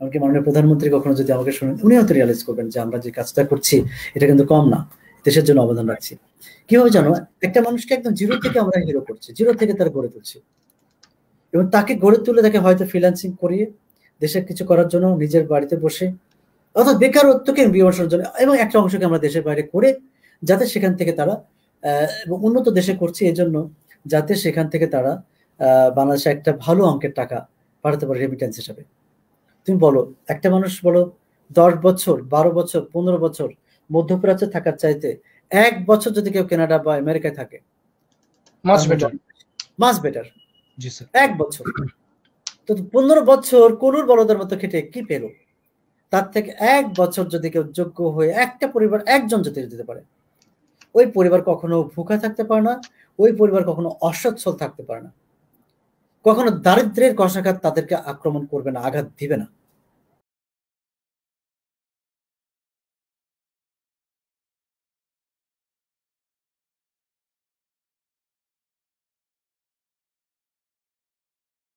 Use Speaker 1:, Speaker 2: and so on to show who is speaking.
Speaker 1: এমনকি মাননীয় প্রধানমন্ত্রী কখনো যদি আমাকে শুনেন উনি হয়তো রিয়ালাইজ করবেন যে আমরা যে কাজটা করছি এটা কিন্তু কম না দেশের জন্য অবদান রাখছি কি হবে জানো একটা মানুষকে একদম জিরো থেকে আমরা হিরো করছি জিরো থেকে তার গড়ে তুলছি এবং তাকে গড়ে তুলে তাকে হয়তো ফ্রিল্যান্সিং করিয়ে দেশের কিছু করার জন্য নিজের বাড়িতে বসে অর্থাৎ বেকারত্বকে বিমর্শনের জন্য এবং একটা অংশকে আমরা দেশের বাইরে করে যাতে সেখান থেকে তারা এবং উন্নত দেশে করছি জন্য যাতে সেখান থেকে তারা বাংলাদেশে একটা ভালো অঙ্কের টাকা পাঠাতে পারে রেমিটেন্স হিসাবে তুমি বলো একটা মানুষ বলো দশ বছর বারো বছর পনেরো বছর মধ্যপ্রাচ্যে থাকার চাইতে এক বছর যদি কেউ কেনাডা বা আমেরিকায় থাকে মাস বেটার এক বছর তো পনেরো বছর কোনোর মতো খেটে কি পেলো তার থেকে এক বছর যদি কেউ যোগ্য হয়ে একটা পরিবার একজন যদি দিতে পারে ওই পরিবার কখনো ভুখা থাকতে পারে না ওই পরিবার কখনো অসচ্ছল থাকতে পারে না কখনো দারিদ্রের কষাঘাত তাদেরকে আক্রমণ করবে না আঘাত দিবে না